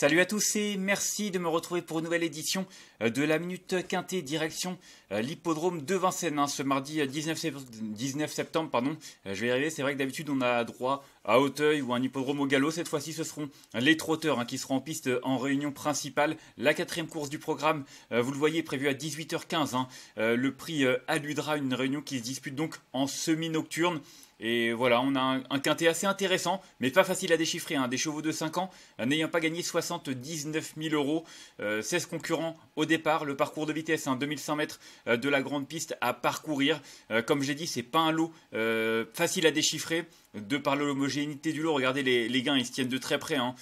Salut à tous et merci de me retrouver pour une nouvelle édition euh, de la Minute Quintée direction euh, l'hippodrome de Vincennes. Hein, ce mardi 19 euh, septembre, septembre pardon, je vais y arriver, c'est vrai que d'habitude on a droit à Auteuil ou à un hippodrome au galop. Cette fois-ci ce seront les trotteurs hein, qui seront en piste en réunion principale. La quatrième course du programme, vous le voyez, prévue à 18h15. Hein. Le prix alludera une réunion qui se dispute donc en semi-nocturne. Et voilà, on a un, quintet assez intéressant, mais pas facile à déchiffrer. Hein. Des chevaux de 5 ans euh, n'ayant pas gagné 79 000 euros, 16 euh, concurrents au départ, le parcours de vitesse, hein, 2500 mètres euh, de la grande piste à parcourir. comme j'ai dit, c'est pas un lot facile à déchiffrer. De par l'homogénéité du lot, regardez les, gains, ils se tiennent de très près. Hein.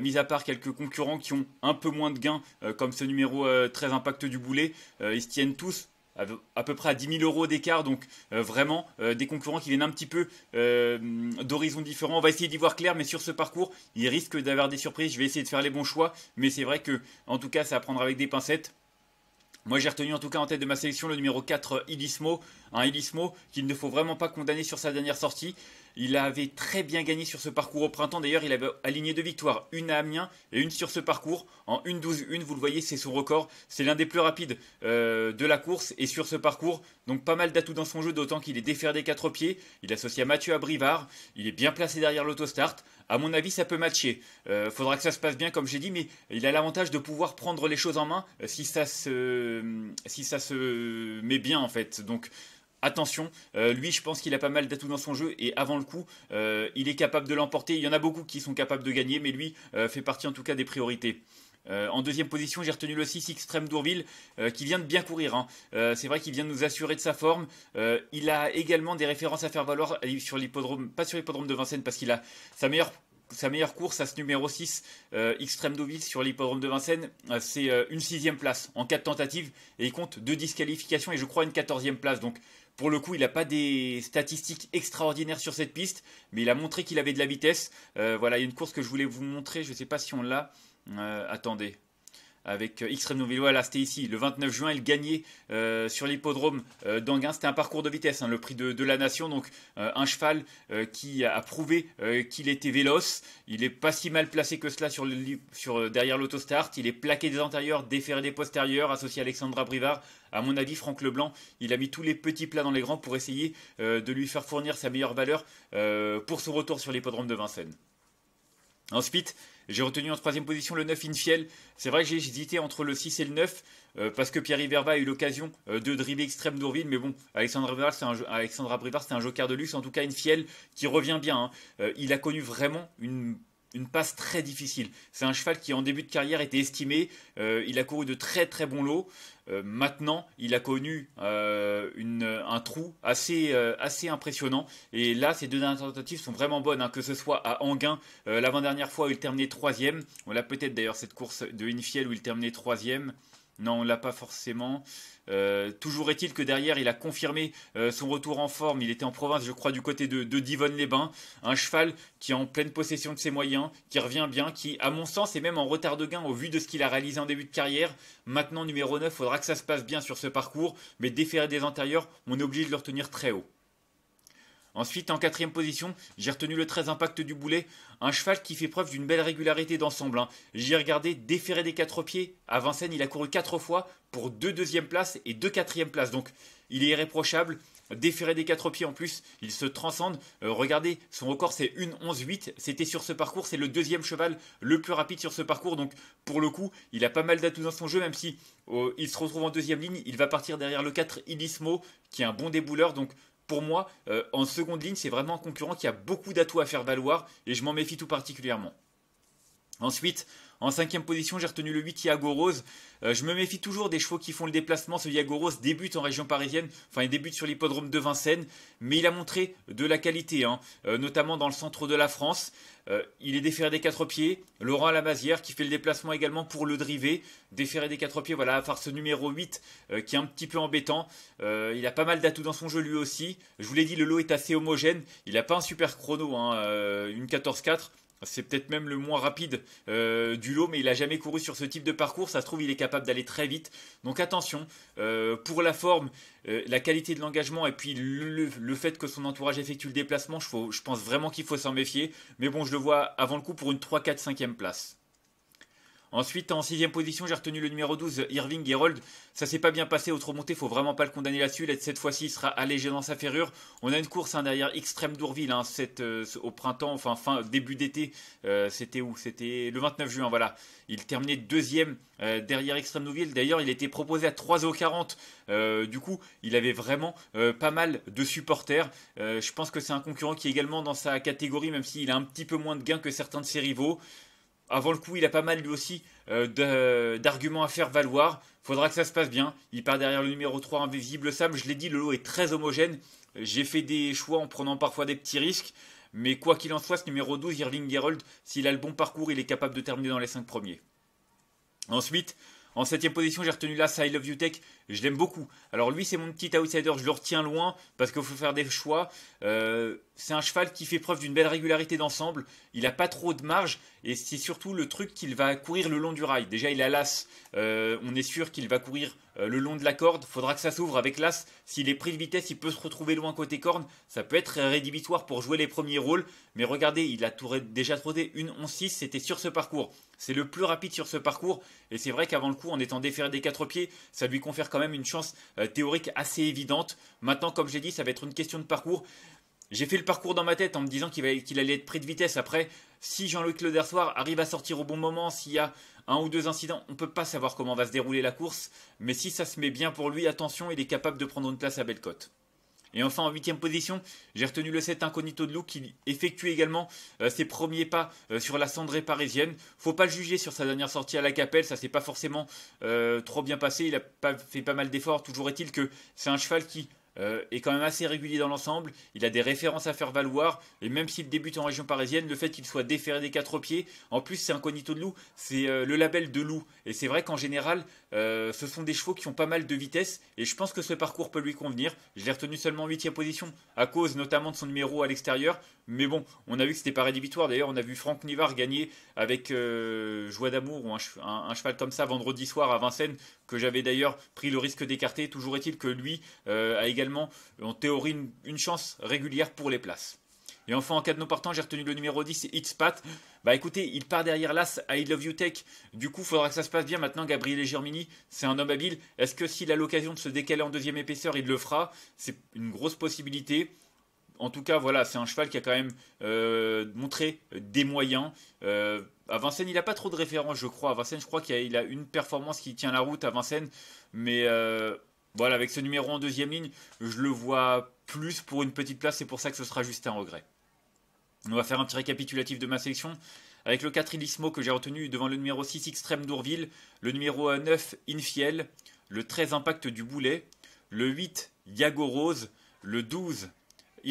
mis à part quelques concurrents qui ont un peu moins de gains, comme ce numéro 13 Impact du Boulet, ils se tiennent tous à peu près à 10 000 euros d'écart. Donc euh, vraiment euh, des concurrents qui viennent un petit peu euh, d'horizons différents. On va essayer d'y voir clair, mais sur ce parcours, il risque d'avoir des surprises. Je vais essayer de faire les bons choix, mais c'est vrai que en tout cas, ça à prendre avec des pincettes. Moi, j'ai retenu en tout cas en tête de ma sélection le numéro 4, Illismo. Un Ilismo qu'il ne faut vraiment pas condamner sur sa dernière sortie. Il avait très bien gagné sur ce parcours au printemps. D'ailleurs, il avait aligné deux victoires, une à Amiens et une sur ce parcours. En 1-12-1, vous le voyez, c'est son record. C'est l'un des plus rapides euh, de la course et sur ce parcours. Donc pas mal d'atouts dans son jeu, d'autant qu'il est défaire des quatre pieds. Il associe à Mathieu Abrivard. Il est bien placé derrière l'autostart. À mon avis, ça peut matcher. Euh, faudra que ça se passe bien, comme j'ai dit, mais il a l'avantage de pouvoir prendre les choses en main euh, si ça se, si ça se met bien, en fait. Donc, attention. Euh, lui, je pense qu'il a pas mal d'atouts dans son jeu et avant le coup, euh, il est capable de l'emporter. Il y en a beaucoup qui sont capables de gagner, mais lui euh, fait partie en tout cas des priorités. en deuxième position, j'ai retenu le 6 Extrême Dourville, qui vient de bien courir. Hein. c'est vrai qu'il vient de nous assurer de sa forme. il a également des références à faire valoir sur l'hippodrome, pas sur l'hippodrome de Vincennes, parce qu'il a sa meilleure course à ce numéro 6, Extreme d'Ourville, sur l'hippodrome de Vincennes, c'est une sixième place en quatre tentatives et il compte deux disqualifications et je crois une quatorzième place. Donc pour le coup, il n'a pas des statistiques extraordinaires sur cette piste, mais il a montré qu'il avait de la vitesse. Euh, voilà, il y a une course que je voulais vous montrer, je ne sais pas si on l'a. Euh, attendez, avec euh, Xtreme Nouveau Vélo. Là, c'était ici, le 29 juin, il gagnait euh, sur l'hippodrome euh, d'Anguin. C'était un parcours de vitesse, hein, le prix de, la nation. Donc, euh, un cheval qui a prouvé qu'il était véloce. Il n'est pas si mal placé que cela sur, derrière l'autostart. Il est plaqué des antérieurs, déféré des postérieurs, associé à Alexandra Brivard. À mon avis, Franck Leblanc, il a mis tous les petits plats dans les grands pour essayer de lui faire fournir sa meilleure valeur pour son retour sur l'hippodrome de Vincennes. Ensuite, j'ai retenu en troisième position le 9 Infiel. C'est vrai que j'ai hésité entre le 6 et le 9 euh, parce que Pierre Iverba a eu l'occasion euh, de dribbler extrême d'Ourville. Mais bon, Alexandre Abrivar, c'est un, c'est un joker de luxe. En tout cas, Infiel qui revient bien. Hein. Euh, il a connu vraiment une une passe très difficile. C'est un cheval qui en début de carrière était estimé, euh, il a couru de très très bons lots. Euh, maintenant, il a connu euh, un trou assez, assez impressionnant. Et là, ces deux dernières tentatives sont vraiment bonnes, hein, que ce soit à Anguin, l'avant-dernière fois où il terminait troisième. On l'a peut-être d'ailleurs cette course de Infiel où il terminait troisième. Non, on l'a pas forcément. Euh, toujours est-il que derrière, il a confirmé euh, son retour en forme. Il était en province, je crois, du côté de, Divonne-les-Bains. Un cheval qui est en pleine possession de ses moyens, qui revient bien, qui, à mon sens, est même en retard de gain au vu de ce qu'il a réalisé en début de carrière. Maintenant, numéro 9, faudra que ça se passe bien sur ce parcours. Mais déféré des antérieurs, on est obligé de le retenir très haut. Ensuite, en quatrième position, j'ai retenu le 13 impact du boulet, un cheval qui fait preuve d'une belle régularité d'ensemble. Hein. j'ai regardé déféré des quatre pieds. À Vincennes, il a couru quatre fois pour deux deuxième places et deux quatrième places. Donc, il est irréprochable. Déféré des quatre pieds en plus, il se transcende. Euh, regardez, son record c'est 1-11-8. C'était sur ce parcours, c'est le deuxième cheval le plus rapide sur ce parcours. Donc pour le coup, il a pas mal d'atouts dans son jeu, même si oh, il se retrouve en deuxième ligne. Il va partir derrière le 4 Ilismo, qui est un bon débouleur. Donc pour moi, euh, en seconde ligne, c'est vraiment un concurrent qui a beaucoup d'atouts à faire valoir et je m'en méfie tout particulièrement. Ensuite, en cinquième position, j'ai retenu le 8 Iago Rose. Euh, je me méfie toujours des chevaux qui font le déplacement. Ce Iago Rose débute en région parisienne, enfin il débute sur l'hippodrome de Vincennes, mais il a montré de la qualité, hein. euh, notamment dans le centre de la France. Euh, il est déféré des quatre pieds. Laurent Lamazière qui fait le déplacement également pour le driver. Déféré des quatre pieds, voilà, farce numéro 8 qui est un petit peu embêtant. il a pas mal d'atouts dans son jeu lui aussi. Je vous l'ai dit, le lot est assez homogène. Il n'a pas un super chrono, hein, une 14-4. C'est peut-être même le moins rapide euh, du lot, mais il n'a jamais couru sur ce type de parcours. Ça se trouve, il est capable d'aller très vite. Donc attention, euh, pour la forme, euh, la qualité de l'engagement et puis le, fait que son entourage effectue le déplacement, je, pense vraiment qu'il faut s'en méfier. Mais bon, je le vois avant le coup pour une 3, 4, 5e place. Ensuite, en sixième position, j'ai retenu le numéro 12, Irving Gerold. Ça s'est pas bien passé, autre montée, faut vraiment pas le condamner là-dessus. Cette fois-ci, il sera allégé dans sa ferrure. On a une course hein, derrière Extrême Dourville hein, euh, au printemps, enfin fin début d'été. Euh, c'était où C'était le 29 juin, voilà. Il terminait deuxième euh, derrière Extrême Dourville. D'ailleurs, il était proposé à 3,40€. du coup, il avait vraiment pas mal de supporters. je pense que c'est un concurrent qui est également dans sa catégorie, même s'il a un petit peu moins de gains que certains de ses rivaux avant le coup, il a pas mal lui aussi euh, d'arguments à faire valoir. Faudra que ça se passe bien. Il part derrière le numéro 3 invisible Sam. Je l'ai dit, le lot est très homogène. J'ai fait des choix en prenant parfois des petits risques. Mais quoi qu'il en soit, ce numéro 12, Irving Gerold, s'il a le bon parcours, il est capable de terminer dans les 5 premiers. Ensuite, en septième position, j'ai retenu la I Love You Tech je l'aime beaucoup. Alors lui, c'est mon petit outsider, je le retiens loin parce qu'il faut faire des choix. Euh, c'est un cheval qui fait preuve d'une belle régularité d'ensemble. Il n'a pas trop de marge et c'est surtout le truc qu'il va courir le long du rail. Déjà, il a l'as. Euh, on est sûr qu'il va courir euh, le long de la corde. Faudra que ça s'ouvre avec l'as. S'il est pris de vitesse, il peut se retrouver loin côté corne. Ça peut être rédhibitoire pour jouer les premiers rôles. Mais regardez, il a déjà trotté une 11-6. C'était sur ce parcours. C'est le plus rapide sur ce parcours. Et c'est vrai qu'avant le coup, en étant déféré des quatre pieds, ça lui confère quand même une chance euh, théorique assez évidente. Maintenant, comme j'ai dit, ça va être une question de parcours. J'ai fait le parcours dans ma tête en me disant qu'il allait être pris de vitesse. Après, si Jean-Luc Le arrive à sortir au bon moment, s'il y a un ou deux incidents, on ne peut pas savoir comment va se dérouler la course. Mais si ça se met bien pour lui, attention, il est capable de prendre une place à belle et enfin en huitième position, j'ai retenu le 7 Incognito de Lou qui effectue également euh, ses premiers pas euh, sur la cendrée parisienne. Faut pas le juger sur sa dernière sortie à la Capelle, ça s'est pas forcément euh, trop bien passé, il a pas, fait pas mal d'efforts. Toujours est-il que c'est un cheval qui euh, est quand même assez régulier dans l'ensemble. Il a des références à faire valoir. Et même s'il débute en région parisienne, le fait qu'il soit déféré des quatre pieds, en plus c'est un cognito de loup, c'est euh, le label de loup. Et c'est vrai qu'en général, euh, ce sont des chevaux qui ont pas mal de vitesse. Et je pense que ce parcours peut lui convenir. Je l'ai retenu seulement en 8 position, à cause notamment de son numéro à l'extérieur. Mais bon, on a vu que c'était pas rédhibitoire. D'ailleurs, on a vu Franck Nivard gagner avec euh, Joie d'amour ou un, cheval comme ça vendredi soir à Vincennes, que j'avais d'ailleurs pris le risque d'écarter. Toujours est-il que lui euh, a également, en théorie, une, chance régulière pour les places. Et enfin, en cas de non partant, j'ai retenu le numéro 10, It's Pat. Bah écoutez, il part derrière l'As I Love You Tech. Du coup, il faudra que ça se passe bien maintenant. Gabriel Germini, c'est un homme habile. Est-ce que s'il a l'occasion de se décaler en deuxième épaisseur, il le fera C'est une grosse possibilité en tout cas, voilà, c'est un cheval qui a quand même euh, montré euh, des moyens. Euh, à Vincennes, il n'a pas trop de références, je crois. À Vincennes, je crois qu'il a, a, une performance qui tient la route à Vincennes. Mais euh, voilà, avec ce numéro en deuxième ligne, je le vois plus pour une petite place. C'est pour ça que ce sera juste un regret. On va faire un petit récapitulatif de ma sélection. Avec le 4 Illismo que j'ai retenu devant le numéro 6 Extrême d'Ourville, le numéro 9 Infiel, le 13 Impact du Boulet, le 8 Yago Rose, le 12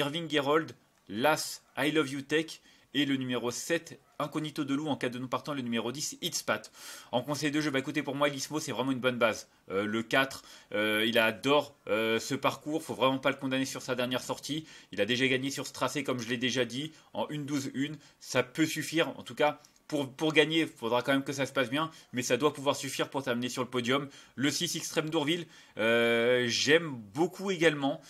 Irving Gerold, Las, I Love You Tech et le numéro 7, Incognito de loup en cas de non partant, le numéro 10, It's Pat. En conseil de jeu, vais bah, écoutez, pour moi, Lismo, c'est vraiment une bonne base. Euh, le 4, euh, il adore euh, ce parcours, faut vraiment pas le condamner sur sa dernière sortie. Il a déjà gagné sur ce tracé, comme je l'ai déjà dit, en 1-12-1. Ça peut suffire, en tout cas, pour, gagner, il faudra quand même que ça se passe bien, mais ça doit pouvoir suffire pour t'amener sur le podium. Le 6 Extrême Dourville, j'aime beaucoup également.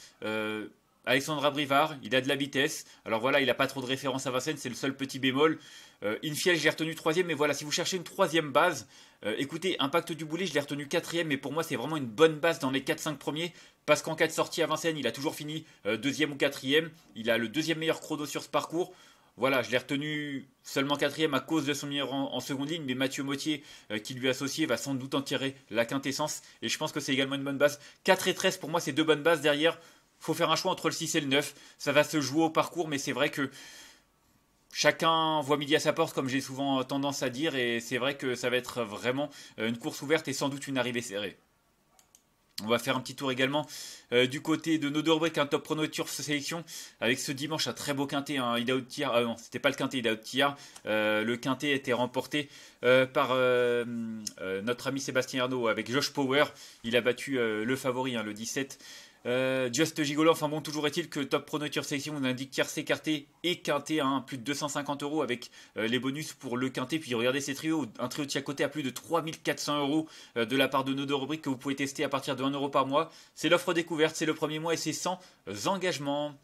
Alexandra Brivard, il a de la vitesse. Alors voilà, il n'a pas trop de référence à Vincennes, c'est le seul petit bémol. Euh, Infiel, je j'ai retenu troisième, mais voilà, si vous cherchez une troisième base, euh, écoutez, Impact du Boulet, je l'ai retenu quatrième, mais pour moi, c'est vraiment une bonne base dans les 4-5 premiers, parce qu'en cas de sortie à Vincennes, il a toujours fini euh, deuxième ou quatrième. Il a le deuxième meilleur chrono sur ce parcours. Voilà, je l'ai retenu seulement quatrième à cause de son meilleur en, en seconde ligne, mais Mathieu Mottier, qui lui est associé, va sans doute en tirer la quintessence. Et je pense que c'est également une bonne base. 4 et 13, pour moi, c'est deux bonnes bases derrière faut faire un choix entre le 6 et le 9. Ça va se jouer au parcours, mais c'est vrai que chacun voit midi à sa porte, comme j'ai souvent tendance à dire, et c'est vrai que ça va être vraiment euh, une course ouverte et sans doute une arrivée serrée. On va faire un petit tour également euh, du côté de Nodorbeck, un top prono turf sélection, avec ce dimanche un très beau quintet, un a Ah non, c'était pas le quintet Ida Tier. Euh, le quintet été remporté par notre ami Sébastien Arnaud avec Josh Power. Il a battu le favori, hein, le 17, Just euh, Gigolo, enfin bon, toujours est-il que Top Nature Section, on indique tiercé, écarté et quinté plus de 250 euros avec euh, les bonus pour le quinté. Puis regardez ces trios, un trio de côté à plus de 3400 euros euh, de la part de nos deux rubriques que vous pouvez tester à partir de 1 euro par mois. C'est l'offre découverte, c'est le premier mois et c'est sans engagement.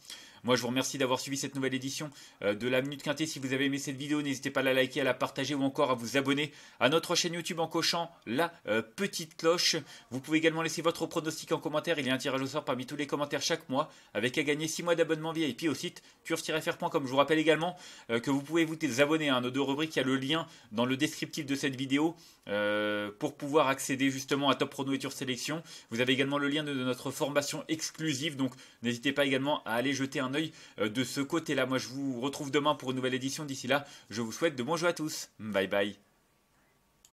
Moi, je vous remercie d'avoir suivi cette nouvelle édition euh, de la Minute Quintée. Si vous avez aimé cette vidéo, n'hésitez pas à la liker, à la partager ou encore à vous abonner à notre chaîne YouTube en cochant la euh, petite cloche. Vous pouvez également laisser votre pronostic en commentaire. Il y a un tirage au sort parmi tous les commentaires chaque mois avec à gagner 6 mois d'abonnement VIP au site curse frcom Je vous rappelle également euh, que vous pouvez vous abonner à nos deux rubriques. Il y a le lien dans le descriptif de cette vidéo pour pouvoir accéder justement à Top Prono et Turf Sélection. Vous avez également le lien de notre formation exclusive. Donc n'hésitez pas également à aller jeter un euh, de ce côté-là. Moi, je vous retrouve demain pour une nouvelle édition. D'ici là, je vous souhaite de bons jeux à tous. Bye bye.